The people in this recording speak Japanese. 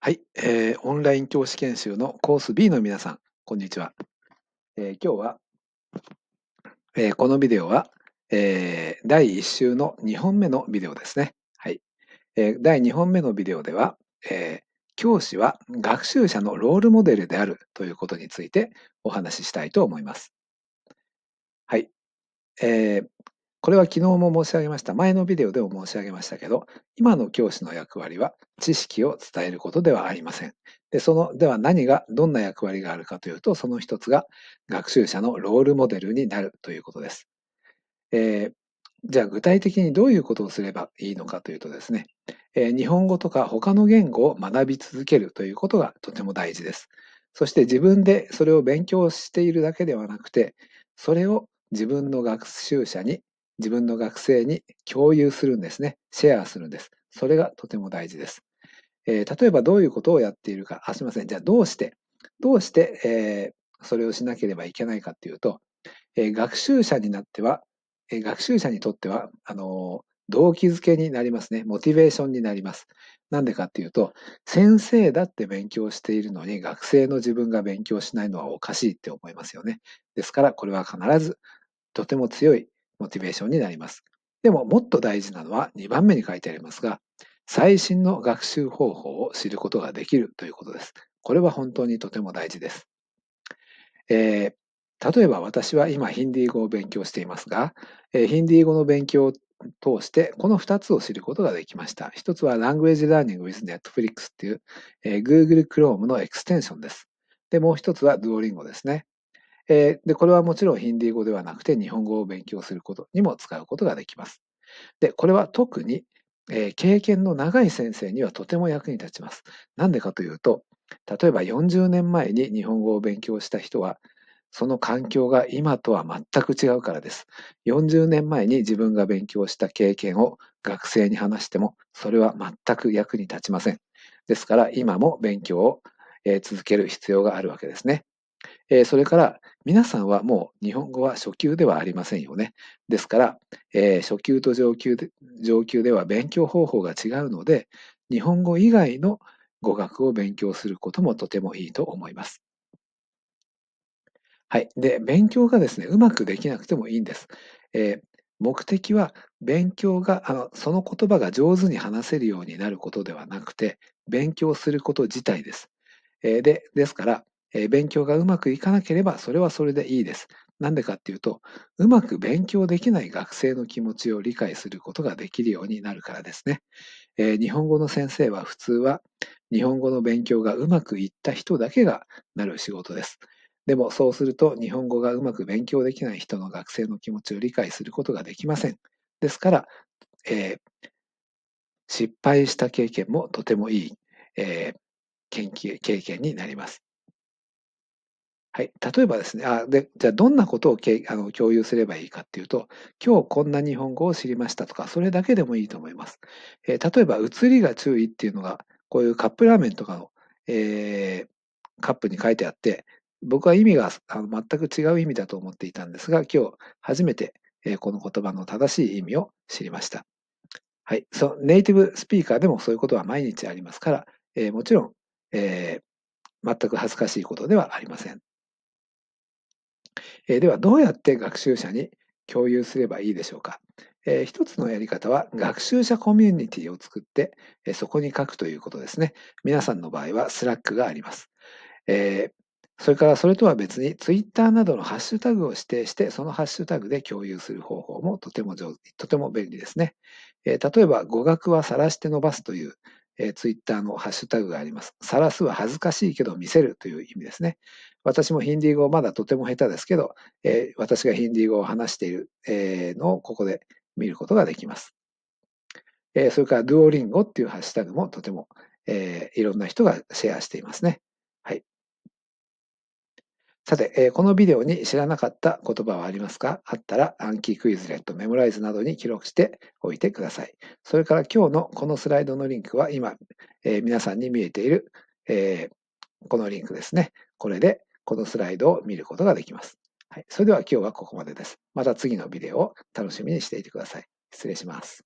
はい、えー、オンライン教師研修のコース B の皆さん、こんにちは。えー、今日は、えー、このビデオは、えー、第1週の2本目のビデオですね。はい。えー、第2本目のビデオでは、えー、教師は学習者のロールモデルであるということについてお話ししたいと思います。はい。えー、これは昨日も申し上げました。前のビデオでも申し上げましたけど、今の教師の役割は知識を伝えることではありません。で、その、では何が、どんな役割があるかというと、その一つが学習者のロールモデルになるということです。えー、じゃあ具体的にどういうことをすればいいのかというとですね、えー、日本語とか他の言語を学び続けるということがとても大事です。そして自分でそれを勉強しているだけではなくて、それを自分の学習者に自分の学生に共有するんですね。シェアするんです。それがとても大事です。えー、例えばどういうことをやっているか、あ、すいません。じゃあどうして、どうして、えー、それをしなければいけないかっていうと、えー、学習者になっては、え学習者にとっては、あの動機づけになりますね。モチベーションになります。なんでかっていうと、先生だって勉強しているのに、学生の自分が勉強しないのはおかしいって思いますよね。ですから、これは必ず、とても強いモチベーションになります。でももっと大事なのは2番目に書いてありますが、最新の学習方法を知ることができるということです。これは本当にとても大事です。えー、例えば私は今ヒンディー語を勉強していますが、えー、ヒンディー語の勉強を通してこの2つを知ることができました。1つは Language Learning with Netflix っていう、えー、Google Chrome のエクステンションです。で、もう1つは Duolingo ですね。えー、で、これはもちろんヒンディー語ではなくて日本語を勉強することにも使うことができます。で、これは特に、えー、経験の長い先生にはとても役に立ちます。なんでかというと、例えば40年前に日本語を勉強した人は、その環境が今とは全く違うからです。40年前に自分が勉強した経験を学生に話しても、それは全く役に立ちません。ですから、今も勉強を、続ける必要があるわけですね。えー、それから、皆さんはもう日本語は初級ではありませんよね。ですから、えー、初級と上級で上級では勉強方法が違うので、日本語以外の語学を勉強することもとてもいいと思います。はい。で、勉強がですね、うまくできなくてもいいんです。えー、目的は勉強があのその言葉が上手に話せるようになることではなくて勉強すること自体です。えー、でですからえ勉強がうまくいかなければそれはそれでいいです。なんでかっていうと、うまく勉強できない学生の気持ちを理解することができるようになるからですね。えー、日本語の先生は普通は、日本語の勉強がうまくいった人だけがなる仕事です。でもそうすると、日本語がうまく勉強できない人の学生の気持ちを理解することができません。ですから、えー、失敗した経験もとてもいい、えー、研究経験になります。はい。例えばですね、あ、で、じゃあどんなことをけあの共有すればいいかっていうと、今日こんな日本語を知りましたとか、それだけでもいいと思います。えー、例えば、写りが注意っていうのが、こういうカップラーメンとかの、えー、カップに書いてあって、僕は意味があの全く違う意味だと思っていたんですが、今日初めて、えー、この言葉の正しい意味を知りました。はい。そネイティブスピーカーでもそういうことは毎日ありますから、えー、もちろん、えー、全く恥ずかしいことではありません。えでは、どうやって学習者に共有すればいいでしょうか。えー、一つのやり方は学習者コミュニティを作って、えー、そこに書くということですね。皆さんの場合はスラックがあります。えー、それからそれとは別にツイッターなどのハッシュタグを指定して、そのハッシュタグで共有する方法もとても上手、とても便利ですね。え例えば語学は晒して伸ばすというえー、ツイッターのハッシュタグがあります。さらすは恥ずかしいけど見せるという意味ですね。私もヒンディー語まだとても下手ですけど、えー、私がヒンディー語を話している、えー、のをここで見ることができます。えー、それから、ドゥオリンゴっていうハッシュタグもとても、えー、いろんな人がシェアしていますね。さて、えー、このビデオに知らなかった言葉はありますかあったらアンキークイズレット、メモライズなどに記録しておいてください。それから今日のこのスライドのリンクは今、えー、皆さんに見えている、えー、このリンクですね。これでこのスライドを見ることができます。はい、それでは今日はここまでです。また次のビデオを楽しみにしていてください。失礼します。